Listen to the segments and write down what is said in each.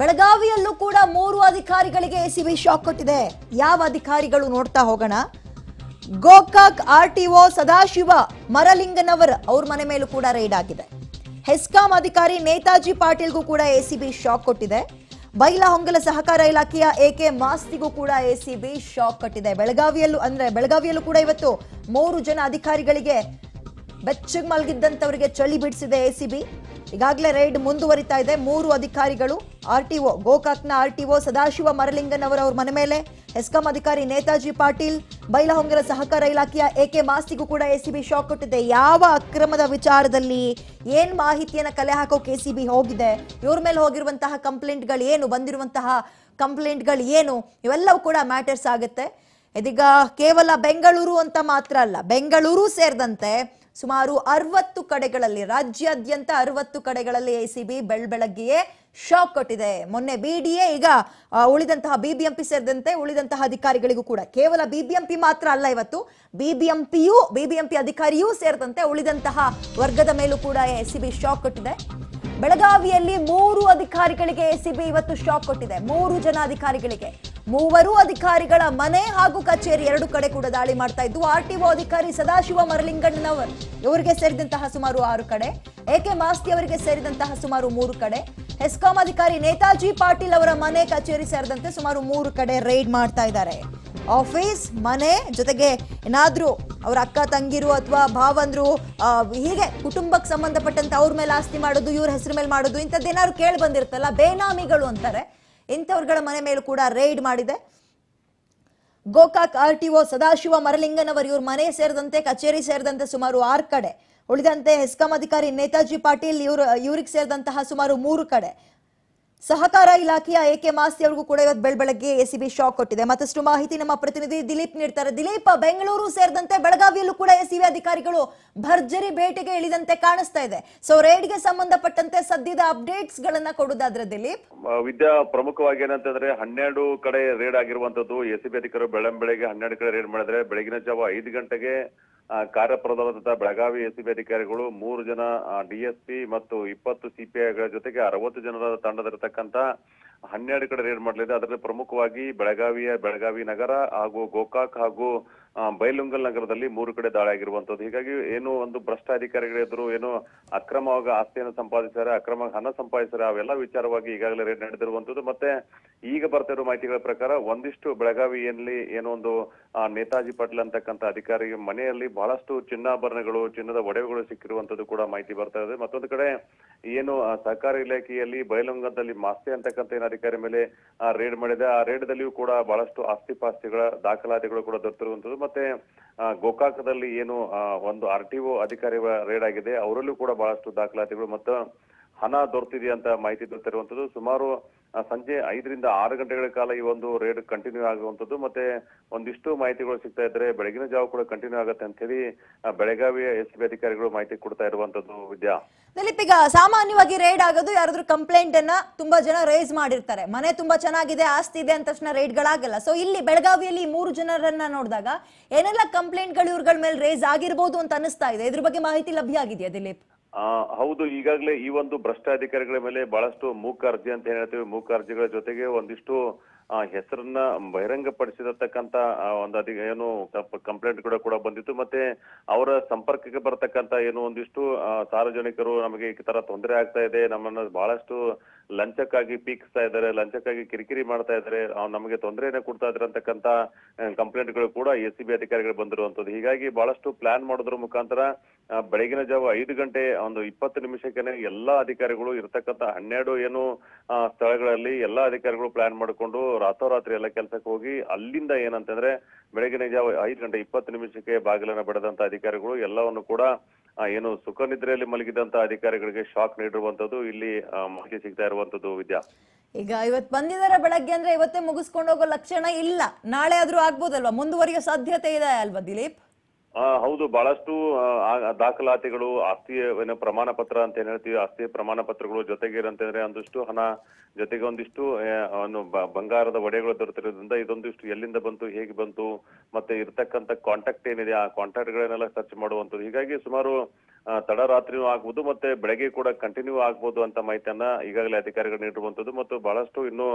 ಬೆಳಗಾವಿಯಲ್ಲೂ ಕೂಡ ಮೂರು ಅಧಿಕಾರಿಗಳಿಗೆ ಎಸಿಬಿ ಶಾಕ್ ಕೊಟ್ಟಿದೆ ಯಾವ ಅಧಿಕಾರಿಗಳು ನೋಡ್ತಾ ಹೋಗೋಣ Gokak R T O Sadashiva Maralinganavar ಅವ್ರ ಮನೆ ಮೇಲೂ ಕೂಡ ರೈಡ್ ಆಗಿದೆ ಹೆಸ್ಕಾಂ ಅಧಿಕಾರಿ ನೇತಾಜಿ ಪಾಟೀಲ್ಗೂ ಕೂಡ ಎಸಿಬಿ ಶಾಕ್ ಕೊಟ್ಟಿದೆ ಬೈಲಹೊಂಗಲ ಸಹಕಾರ ಇಲಾಖೆಯ ಎಕೆ ಮಾಸ್ತಿಗೂ ಕೂಡ ಎಸಿಬಿ ಶಾಕ್ ಕೊಟ್ಟಿದೆ ಬೆಳಗಾವಿಯಲ್ಲೂ ಅಂದ್ರೆ ಬೆಳಗಾವಿಯಲ್ಲೂ ಕೂಡ ಇವತ್ತು ಮೂರು ಜನ ಅಧಿಕಾರಿಗಳಿಗೆ ಬೆಚ್ಚಗೆ ಮಲಗಿದ್ದಂಥವರಿಗೆ ಚಳಿ ಬಿಡಿಸಿದೆ ಎ ಸಿ ಬಿ ಈಗಾಗಲೇ ರೈಡ್ ಮುಂದುವರಿತಾ ಇದೆ ಮೂರು ಅಧಿಕಾರಿಗಳು ಆರ್ ಟಿ ಒ ಗೋಕಾಕ್ನ R T O Sadashiva Maralingan ಅವರ ಅವ್ರ ಮನೆ ಮೇಲೆ ಹೆಸ್ಕಾಂ ಅಧಿಕಾರಿ ನೇತಾಜಿ ಪಾಟೀಲ್ ಬೈಲಹೊಂಗರ ಸಹಕಾರ ಇಲಾಖೆಯ ಎ ಕೆ ಮಾಸ್ತಿಗೂ ಕೂಡ ಎ ಸಿ ಬಿ ಶಾಕ್ ಕೊಟ್ಟಿದೆ ಯಾವ ಅಕ್ರಮದ ವಿಚಾರದಲ್ಲಿ ಏನು ಮಾಹಿತಿಯನ್ನು ಕಲೆ ಹಾಕೋಕೆ ಎ ಸಿ ಬಿ ಹೋಗಿದೆ ಇವ್ರ ಮೇಲೆ ಹೋಗಿರುವಂತಹ ಕಂಪ್ಲೇಂಟ್ಗಳು ಏನು ಬಂದಿರುವಂತಹ ಕಂಪ್ಲೇಂಟ್ಗಳು ಏನು ಇವೆಲ್ಲವೂ ಕೂಡ ಮ್ಯಾಟರ್ಸ್ ಆಗುತ್ತೆ ಇದೀಗ ಕೇವಲ ಬೆಂಗಳೂರು ಅಂತ ಮಾತ್ರ ಅಲ್ಲ ಬೆಂಗಳೂರು ಸೇರಿದಂತೆ ಸುಮಾರು ಅರವತ್ತು ಕಡೆಗಳಲ್ಲಿ ರಾಜ್ಯಾದ್ಯಂತ ಅರವತ್ತು ಕಡೆಗಳಲ್ಲಿ ಎ ಸಿ ಬಿ ಬೆಳ್ ಬೆಳಗ್ಗೆಯೇ ಶಾಕ್ ಕೊಟ್ಟಿದೆ ಮೊನ್ನೆ ಬಿಡಿಎ ಈಗ ಉಳಿದಂತಹ ಬಿಬಿಎಂಪಿ ಸೇರಿದಂತೆ ಉಳಿದಂತಹ ಅಧಿಕಾರಿಗಳಿಗೂ ಕೂಡ ಕೇವಲ ಬಿಬಿಎಂಪಿ ಮಾತ್ರ ಅಲ್ಲ ಇವತ್ತು ಬಿಬಿಎಂಪಿಯು ಬಿಬಿಎಂಪಿ ಅಧಿಕಾರಿಯೂ ಸೇರಿದಂತೆ ಉಳಿದಂತಹ ವರ್ಗದ ಮೇಲೂ ಕೂಡ ಎಸಿಬಿ ಶಾಕ್ ಕೊಟ್ಟಿದೆ ಬೆಳಗಾವಿಯಲ್ಲಿ ಮೂರು ಅಧಿಕಾರಿಗಳಿಗೆ ಎಸಿಬಿ ಇವತ್ತು ಶಾಕ್ ಕೊಟ್ಟಿದೆ ಮೂರು ಜನ ಅಧಿಕಾರಿಗಳಿಗೆ ಮೂವರು ಅಧಿಕಾರಿಗಳ ಮನೆ ಹಾಗೂ ಕಚೇರಿ ಎರಡು ಕಡೆ ಕೂಡ ದಾಳಿ ಮಾಡ್ತಾ ಇದ್ದು ಆರ್ಟಿಒ ಅಧಿಕಾರಿ ಸದಾಶಿವ ಮರಲಿಂಗಣ್ಣನವರ್ ಇವರಿಗೆ ಸೇರಿದಂತಹ ಸುಮಾರು ಆರು ಕಡೆ ಕೆ ಮಾಸ್ತಿ ಅವರಿಗೆ ಸೇರಿದಂತಹ ಸುಮಾರು ಮೂರು ಕಡೆ ಹೆಸ್ಕಾಂ ಅಧಿಕಾರಿ ನೇತಾಜಿ ಪಾಟೀಲ್ ಅವರ ಮನೆ ಕಚೇರಿ ಸೇರಿದಂತೆ ಸುಮಾರು ಮೂರು ಕಡೆ ರೈಡ್ ಮಾಡ್ತಾ ಇದ್ದಾರೆ ಆಫೀಸ್ ಮನೆ ಜೊತೆಗೆ ಏನಾದರೂ ಅವ್ರ ಅಕ್ಕ ತಂಗಿರು ಅಥವಾ ಭಾವಂದ್ರು ಹೀಗೆ ಕುಟುಂಬಕ್ಕೆ ಸಂಬಂಧಪಟ್ಟಂತೆ ಅವ್ರ ಮೇಲೆ ಆಸ್ತಿ ಮಾಡೋದು ಇವ್ರ ಹೆಸರು ಮೇಲೆ ಮಾಡೋದು ಇಂಥದ್ದೇನಾದ್ರು ಕೇಳಿ ಬಂದಿರುತ್ತಲ್ಲ ಬೇನಾಮಿಗಳು ಅಂತಾರೆ ಇಂಥವ್ರಗಳ ಮನೆ ಮೇಲೂ ಕೂಡ ರೈಡ್ ಮಾಡಿದೆ Gokak R T O Sadashiva ಮರಲಿಂಗನವರು ಇವ್ರ ಮನೆ ಸೇರಿದಂತೆ ಕಚೇರಿ ಸೇರಿದಂತೆ ಸುಮಾರು ಆರು ಕಡೆ ಉಳಿದಂತೆ ಹೆಸ್ಕಾಂ ಅಧಿಕಾರಿ ನೇತಾಜಿ ಪಾಟೀಲ್ ಇವರು ಇವ್ರಿಗೆ ಸೇರಿದಂತಹ ಸುಮಾರು ಮೂರು ಕಡೆ ಸಹಕಾರ ಇಲಾಖೆಯ ಎ ಕೆ ಮಾಸ್ತಿ ಅವ್ರಿಗೂ ಕೂಡ ಇವತ್ತು ಬೆಳ ಬೆಳಗ್ಗೆ ಎಸಿಬಿ ಶಾಕ್ ಕೊಟ್ಟಿದೆ ಮತ್ತಷ್ಟು ಮಾಹಿತಿ ನಮ್ಮ ಪ್ರತಿನಿಧಿ ದಿಲೀಪ್ ನೀಡ್ತಾರೆ ದಿಲೀಪ್ ಬೆಂಗಳೂರು ಸೇರಿದಂತೆ ಬೆಳಗಾವಿಯಲ್ಲೂ ಕೂಡ ಎಸಿಬಿ ಅಧಿಕಾರಿಗಳು ಭರ್ಜರಿ ಭೇಟಿಗೆ ಇಳಿದಂತೆ ಕಾಣಿಸ್ತಾ ಇದೆ ಸೊ ರೇಡ್ಗೆ ಸಂಬಂಧಪಟ್ಟಂತೆ ಸದ್ಯದ ಅಪ್ಡೇಟ್ಸ್ ಗಳನ್ನ ಕೊಡುದಾದ್ರೆ ದಿಲೀಪ್ ವಿದ್ಯಾ ಪ್ರಮುಖವಾಗಿ ಏನಂತಂದ್ರೆ ಹನ್ನೆರಡು ಕಡೆ ರೇಡ್ ಆಗಿರುವಂತದ್ದು ಎಸಿಬಿ ಅಧಿಕಾರಿಗಳು ಬೆಳಂಬೆಳಗ್ಗೆ ಹನ್ನೆರಡು ಕಡೆ ರೇಡ್ ಮಾಡಿದ್ರೆ ಬೆಳಗಿನ ಜಾವ ಐದು ಗಂಟೆಗೆ ಕಾರ್ಯಪ್ರದವಾದಂತಹ ಬೆಳಗಾವಿ ಬಿ ಅಧಿಕಾರಿಗಳು ಮೂರು ಜನ ಡಿಎಸ್ಪಿ ಮತ್ತು ಇಪ್ಪತ್ತು ಸಿಪಿಐಗಳ ಜೊತೆಗೆ ಅರವತ್ತು ಜನರ ತಂಡದಲ್ಲಿರ್ತಕ್ಕಂಥ ಹನ್ನೆರಡು ಕಡೆ ರೇಡ್ ಮಾಡಲಿದೆ ಅದರಲ್ಲಿ ಪ್ರಮುಖವಾಗಿ ಬೆಳಗಾವಿಯ ಬೆಳಗಾವಿ ನಗರ ಹಾಗೂ ಗೋಕಾಕ್ ಹಾಗೂ ಬೈಲುಂಗಲ್ ನಗರದಲ್ಲಿ ಮೂರು ಕಡೆ ದಾಳಿ ಆಗಿರುವಂತದ್ದು ಹೀಗಾಗಿ ಏನು ಒಂದು ಭ್ರಷ್ಟ ಏನು ಅಕ್ರಮವಾಗಿ ಆಸ್ತಿಯನ್ನು ಸಂಪಾದಿಸಿದ್ದಾರೆ ಅಕ್ರಮ ಹಣ ಸಂಪಾದಿಸಿದ್ದಾರೆ ಅವೆಲ್ಲ ವಿಚಾರವಾಗಿ ಈಗಾಗಲೇ ರೇಡ್ ನಡೆದಿರುವಂತದ್ದು ಮತ್ತೆ ಈಗ ಬರ್ತಾ ಮಾಹಿತಿಗಳ ಪ್ರಕಾರ ಒಂದಿಷ್ಟು ಬೆಳಗಾವಿಯಲ್ಲಿ ಏನೋ ಒಂದು ನೇತಾಜಿ ಪಟೇಲ್ ಅಂತಕ್ಕಂಥ ಅಧಿಕಾರಿ ಮನೆಯಲ್ಲಿ ಬಹಳಷ್ಟು ಚಿನ್ನಾಭರಣಗಳು ಚಿನ್ನದ ಒಡವೆಗಳು ಸಿಕ್ಕಿರುವಂತದ್ದು ಕೂಡ ಮಾಹಿತಿ ಬರ್ತಾ ಇದೆ ಮತ್ತೊಂದು ಕಡೆ ಏನು ಸಹಕಾರಿ ಇಲಾಖೆಯಲ್ಲಿ ಬಯಲುಂಗದಲ್ಲಿ ಮಾಸ್ತಿ ಅಂತಕ್ಕಂಥ ಏನು ಅಧಿಕಾರಿ ಮೇಲೆ ರೇಡ್ ಮಾಡಿದೆ ಆ ರೇಡ್ ದಲ್ಲಿಯೂ ಕೂಡ ಬಹಳಷ್ಟು ಆಸ್ತಿ ಪಾಸ್ತಿಗಳ ದಾಖಲಾತಿಗಳು ಕೂಡ ದೊರೆತಿರುವಂತದ್ದು ಮತ್ತೆ ಗೋಕಾಕದಲ್ಲಿ ಏನು ಒಂದು ಆರ್ ಟಿ ಒ ಅಧಿಕಾರಿ ರೇಡ್ ಆಗಿದೆ ಅವರಲ್ಲೂ ಕೂಡ ಬಹಳಷ್ಟು ದಾಖಲಾತಿಗಳು ಮತ್ತು ಹಣ ದೊರೆತಿದೆ ಅಂತ ಮಾಹಿತಿ ದೊರೆತಿರುವಂತದ್ದು ಸುಮಾರು ಸಂಜೆ ಐದರಿಂದ ಆರು ಗಂಟೆಗಳ ಕಾಲ ಈ ಒಂದು ರೇಡ್ ಕಂಟಿನ್ಯೂ ಆಗುವಂಥದ್ದು ಮತ್ತೆ ಒಂದಿಷ್ಟು ಮಾಹಿತಿಗಳು ಸಿಗ್ತಾ ಇದ್ರೆ ಬೆಳಗಿನ ಜಾವ ಕೂಡ ಕಂಟಿನ್ಯೂ ಆಗುತ್ತೆ ಅಂತ ಹೇಳಿ ಬೆಳಗಾವಿಯ ಎಸ್ ಬಿ ಅಧಿಕಾರಿಗಳು ಮಾಹಿತಿ ಕೊಡ್ತಾ ಇರುವಂತದ್ದು ವಿದ್ಯಾ ಲಲಿತ್ ಈಗ ಸಾಮಾನ್ಯವಾಗಿ ರೇಡ್ ಆಗೋದು ಯಾರಾದ್ರೂ ಕಂಪ್ಲೇಂಟ್ ಅನ್ನ ತುಂಬಾ ಜನ ರೇಸ್ ಮಾಡಿರ್ತಾರೆ ಮನೆ ತುಂಬಾ ಚೆನ್ನಾಗಿದೆ ಆಸ್ತಿ ಇದೆ ಅಂತ ತಕ್ಷಣ ರೇಡ್ ಗಳಾಗಲ್ಲ ಸೊ ಇಲ್ಲಿ ಬೆಳಗಾವಿಯಲ್ಲಿ ಮೂರು ಜನರನ್ನ ನೋಡಿದಾಗ ಏನೆಲ್ಲ ಕಂಪ್ಲೇಂಟ್ ಗಳು ಇವ್ರಗಳ ಮೇಲೆ ರೇಸ್ ಆಗಿರ್ಬೋದು ಅಂತ ಅನಿಸ್ತಾ ಇದೆ ಇದ್ರ ಬಗ್ಗೆ ಮಾಹಿತಿ ಲಭ್ಯ ಆಗಿದೆಯಾ ದಿಲೀಪ್ ಹೌದು ಈಗಾಗಲೇ ಈ ಒಂದು ಭ್ರಷ್ಟಾಧಿಕಾರಿಗಳ ಮೇಲೆ ಬಹಳಷ್ಟು ಅರ್ಜಿ ಅಂತ ಹೇಳ್ತೀವಿ ಅರ್ಜಿಗಳ ಜೊತೆಗೆ ಒಂದಿಷ್ಟು ಹೆಸರನ್ನ ಬಹಿರಂಗಪಡಿಸಿರತಕ್ಕಂತ ಒಂದು ಅದಿ ಏನು ಕಂಪ್ಲೇಂಟ್ ಕೂಡ ಕೂಡ ಬಂದಿತ್ತು ಮತ್ತೆ ಅವರ ಸಂಪರ್ಕಕ್ಕೆ ಬರತಕ್ಕಂತ ಏನು ಒಂದಿಷ್ಟು ಸಾರ್ವಜನಿಕರು ನಮಗೆ ಈ ತರ ತೊಂದರೆ ಆಗ್ತಾ ಇದೆ ನಮ್ಮನ್ನ ಬಹಳಷ್ಟು ಲಂಚಕ್ಕಾಗಿ ಪೀಕ್ಸ್ತಾ ಇದ್ದಾರೆ ಲಂಚಕ್ಕಾಗಿ ಕಿರಿಕಿರಿ ಮಾಡ್ತಾ ಇದ್ದಾರೆ ನಮಗೆ ತೊಂದರೆಯನ್ನ ಕೊಡ್ತಾ ಇದ್ದಾರೆ ಅಂತಕ್ಕಂತ ಕಂಪ್ಲೇಂಟ್ಗಳು ಕೂಡ ಎಸಿಬಿ ಅಧಿಕಾರಿಗಳು ಬಂದಿರುವಂತದ್ದು ಹೀಗಾಗಿ ಬಹಳಷ್ಟು ಪ್ಲಾನ್ ಮಾಡೋದ್ರ ಮುಖಾಂತರ ಬೆಳಗಿನ ಜಾವ ಐದು ಗಂಟೆ ಒಂದು ಇಪ್ಪತ್ತು ನಿಮಿಷಕ್ಕೆ ಎಲ್ಲಾ ಅಧಿಕಾರಿಗಳು ಇರತಕ್ಕಂತ ಹನ್ನೆರಡು ಏನು ಸ್ಥಳಗಳಲ್ಲಿ ಎಲ್ಲಾ ಅಧಿಕಾರಿಗಳು ಪ್ಲಾನ್ ಮಾಡಿಕೊಂಡು ರಾತ್ರೋರಾತ್ರಿ ಎಲ್ಲ ಕೆಲಸಕ್ಕೆ ಹೋಗಿ ಅಲ್ಲಿಂದ ಏನಂತಂದ್ರೆ ಬೆಳಗಿನ ಜಾವ ಐದು ಗಂಟೆ ಇಪ್ಪತ್ತು ನಿಮಿಷಕ್ಕೆ ಬಾಗಿಲನ್ನ ಬಿಡದಂತ ಅಧಿಕಾರಿಗಳು ಎಲ್ಲವನ್ನು ಕೂಡ ಏನು ಸುಖ ನಿದ್ರೆಯಲ್ಲಿ ಮಲಗಿದಂತ ಅಧಿಕಾರಿಗಳಿಗೆ ಶಾಕ್ ನೀಡಿರುವಂತದ್ದು ಇಲ್ಲಿ ಮಾಹಿತಿ ಸಿಗ್ತಾ ಇರುವಂತದ್ದು ವಿದ್ಯಾ ಈಗ ಇವತ್ತು ಬಂದಿದ್ದಾರೆ ಬೆಳಗ್ಗೆ ಅಂದ್ರೆ ಇವತ್ತೇ ಮುಗಿಸ್ಕೊಂಡು ಹೋಗೋ ಲಕ್ಷಣ ಇಲ್ಲ ನಾಳೆ ಆದ್ರೂ ಆಗ್ಬೋದಲ್ವಾ ಮುಂದುವರಿಯೋ ಸಾಧ್ಯತೆ ಇದೆ ಅಲ್ವಾ ದಿಲೀಪ್ ಹೌದು ಬಹಳಷ್ಟು ದಾಖಲಾತಿಗಳು ಆಸ್ತಿಯ ಪ್ರಮಾಣ ಪತ್ರ ಅಂತ ಏನ್ ಹೇಳ್ತೀವಿ ಆಸ್ತಿ ಪ್ರಮಾಣ ಪತ್ರಗಳು ಜೊತೆಗೆ ಅಂತಂದ್ರೆ ಒಂದಿಷ್ಟು ಹಣ ಜೊತೆಗೆ ಒಂದಿಷ್ಟು ಬಂಗಾರದ ಒಡೆಗಳು ದೊರೆತಿರೋದ್ರಿಂದ ಇದೊಂದಿಷ್ಟು ಎಲ್ಲಿಂದ ಬಂತು ಹೇಗೆ ಬಂತು ಮತ್ತೆ ಇರ್ತಕ್ಕಂಥ ಕಾಂಟ್ಯಾಕ್ಟ್ ಏನಿದೆ ಆ ಕಾಂಟ್ಯಾಕ್ಟ್ ಗಳನ್ನೆಲ್ಲ ಸರ್ಚ್ ಮಾಡುವಂಥದ್ದು ಹೀಗಾಗಿ ಸುಮಾರು ತಡರಾತ್ರಿಯೂ ಆಗ್ಬೋದು ಮತ್ತೆ ಬೆಳಗ್ಗೆ ಕೂಡ ಕಂಟಿನ್ಯೂ ಆಗ್ಬೋದು ಅಂತ ಮಾಹಿತಿಯನ್ನ ಈಗಾಗಲೇ ಅಧಿಕಾರಿಗಳು ನೀಡಿರುವಂತದ್ದು ಮತ್ತು ಬಹಳಷ್ಟು ಇನ್ನು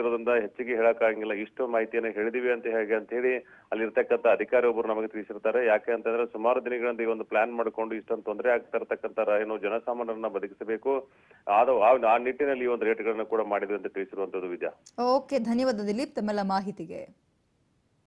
ಇರೋದ್ರಿಂದ ಹೆಚ್ಚಿಗೆ ಹೇಳಕ್ಕಾಗಿಲ್ಲ ಇಷ್ಟು ಮಾಹಿತಿಯನ್ನು ಹೇಳಿದಿವಿ ಅಂತ ಹೇಗೆ ಅಂತ ಹೇಳಿ ಅಲ್ಲಿರ್ತಕ್ಕಂಥ ಅಧಿಕಾರಿ ಒಬ್ಬರು ನಮಗೆ ತಿಳಿಸಿರ್ತಾರೆ ಯಾಕೆ ಅಂತಂದ್ರೆ ಸುಮಾರು ದಿನಗಳಿಂದ ಈ ಒಂದು ಪ್ಲಾನ್ ಮಾಡ್ಕೊಂಡು ಇಷ್ಟೊಂದು ತೊಂದರೆ ಆಗ್ತಾ ಇರ್ತಕ್ಕಂಥ ಏನು ಜನಸಾಮಾನ್ಯರನ್ನ ಬದುಕಿಸಬೇಕು ಅದು ಆ ನಿಟ್ಟಿನಲ್ಲಿ ಈ ಒಂದು ರೇಟ್ಗಳನ್ನ ಕೂಡ ಮಾಡಿದ್ವಿ ಅಂತ ತಿಳಿಸಿರುವಂತದ್ದು ವಿದ್ಯಾ ಓಕೆ ಧನ್ಯವಾದ ದಿಲೀಪ್ ತಮ್ಮೆಲ್ಲ ಮಾಹಿತಿಗೆ